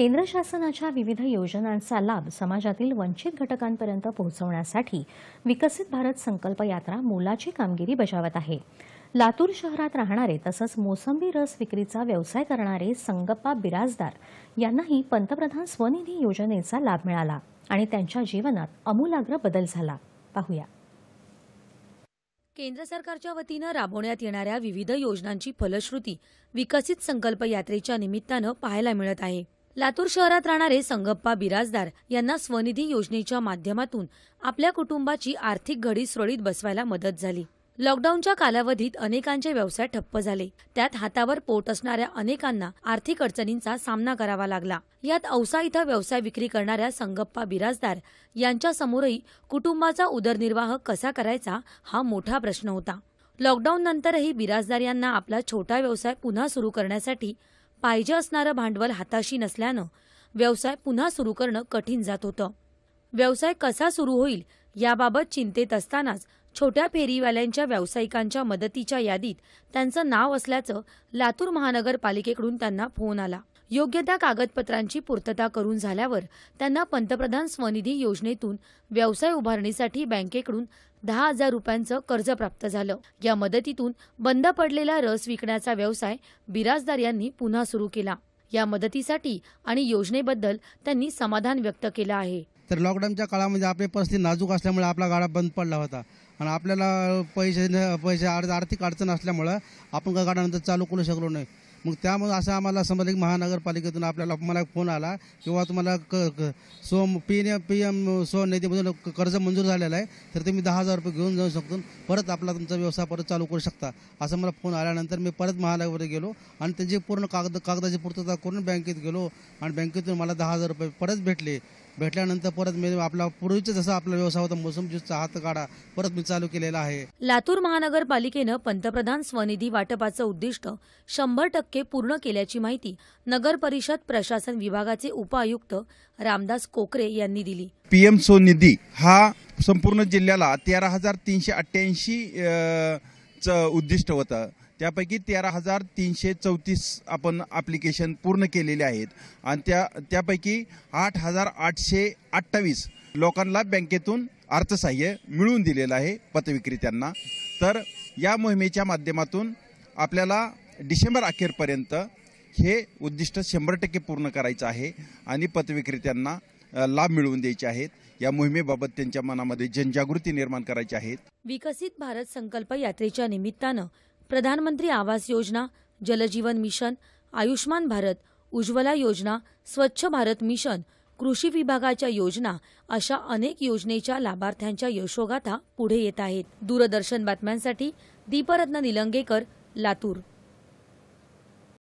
केंद्र शासनाच्या विविध योजनांचा लाभ समाजातील वंचित घटकांपर्यंत पोहोचवण्यासाठी विकसित भारत संकल्प यात्रा मोलाची कामगिरी बजावत आहे लातूर शहरात राहणारे तसंच मोसंबी रस विक्रीचा व्यवसाय करणारे संगप्पा बिराजदार यांनाही पंतप्रधान स्वनिधी योजनेचा लाभ मिळाला आणि त्यांच्या जीवनात अमूलाग्र बदल झाला पाहूया केंद्र सरकारच्या वतीनं राबवण्यात येणाऱ्या विविध योजनांची फलश्रुती विकसित संकल्प यात्रेच्या निमित्तानं पाहायला मिळत आहे लातूर शहरात राहणारे संगप्पा बिराजदार यांना स्वनिधी योजनेच्या माध्यमातून आपल्या कुटुंबाची आर्थिक घडी सुरळीत बसवायला मदत झाली लॉकडाऊनच्या कालावधीत अनेकांचे व्यवसाय ठप्प झाले त्यात हातावर पोट असणाऱ्या अनेकांना आर्थिक अडचणींचा सामना करावा लागला यात औसा इथं व्यवसाय विक्री करणाऱ्या संगप्पा बिराजदार समोरही कुटुंबाचा उदरनिर्वाह कसा करायचा हा मोठा प्रश्न होता लॉकडाऊन नंतरही बिराजदार यांना आपला छोटा व्यवसाय पुन्हा सुरू करण्यासाठी पाहिजे असणारं भांडवल हाताशी नसल्यानं व्यवसाय पुन्हा सुरू करणं कठीण जात होतं व्यवसाय कसा सुरू होईल याबाबत चिंतेत असतानाच छोट्या फेरीवाल्यांच्या व्यावसायिकांच्या मदतीच्या यादीत त्यांचं नाव असल्याचं लातूर महानगरपालिकेकडून त्यांना फोन आला योग्य त्या कागदपत्रांची पूर्तता करून झाल्यावर त्यांना पंतप्रधान स्वनिधी योजनेतून व्यवसाय उभारणीसाठी बँकेकडून दहा हजार रुपयांचं कर्ज प्राप्त झालं या मदतीतून बंद पडलेला रस विकण्याचा व्यवसाय बिराजदार यांनी पुन्हा सुरू केला या मदतीसाठी आणि योजनेबद्दल त्यांनी समाधान व्यक्त केलं आहे तर लॉकडाऊनच्या काळामध्ये आपले परिस्थिती नाजूक असल्यामुळे आपला गाडा बंद पडला होता आणि आपल्याला पैसे पैसे आर्थिक अडचण असल्यामुळं आपण गाड्यानंतर चालू करू शकलो नाही मग त्यामुळे असं आम्हाला समजलं की महानगरपालिकेतून आपल्याला मला फोन आला किंवा तुम्हाला क क सो पी एम पी एम सो कर्ज मंजूर झालेलं आहे तर तुम्ही दहा हजार रुपये घेऊन जाऊ शकतो परत आपला तुमचा व्यवसाय परत चालू करू शकता असं मला फोन आल्यानंतर मी परत महानगरमध्ये गेलो आणि त्यांची पूर्ण कागद कागदाची पूर्तता करून बँकेत गेलो आणि बँकेतून मला दहा हजार रुपये परत भेटले भेटल्यानंतर परत मी आपला पूर्वीचा जसा आपला व्यवसाय होता मोसम ज्यूसचा हात परत मी चालू केलेला आहे लातूर महानगरपालिकेनं पंतप्रधान स्वनिधी वाटपाचं उद्दिष्ट शंभर टक्के पूर्ण केल्याची माहिती नगर परिषद प्रशासन विभागाचे उपायुक्त रामदास कोकरे यांनी दिली पीएम स्वनिधी हा संपूर्ण जिल्ह्याला तेरा हजार तीनशे अठ्ठ्याऐंशी उद्दिष्ट होतं त्यापैकी तेरा हजार तीनशे चौतीस आपण ॲप्लिकेशन पूर्ण केलेले आहेत आणि त्या त्यापैकी आठ हजार आठशे अठ्ठावीस लोकांना बँकेतून अर्थसहाय्य मिळवून दिलेलं आहे पतविक्रेत्यांना तर या मोहिमेच्या माध्यमातून आपल्याला डिसेंबर अखेरपर्यंत हे उद्दिष्ट शंभर टक्के पूर्ण करायचं आहे आणि पतविक्रेत्यांना लाभ मिळवून द्यायचे आहेत या मोहिमेबाबत त्यांच्या मनामध्ये जनजागृती निर्माण करायची आहे विकसित भारत संकल्प यात्रेच्या निमित्तानं प्रधानमंत्री आवास योजना जलजीवन मिशन आयुष्मान भारत उज्ज्वला योजना स्वच्छ भारत मिशन कृषी विभागाच्या योजना अशा अनेक योजनेच्या लाभार्थ्यांच्या यशोगाथा पुढे येत आहेत दूरदर्शन बातम्यांसाठी दीपरत्न निलंगेकर लातूर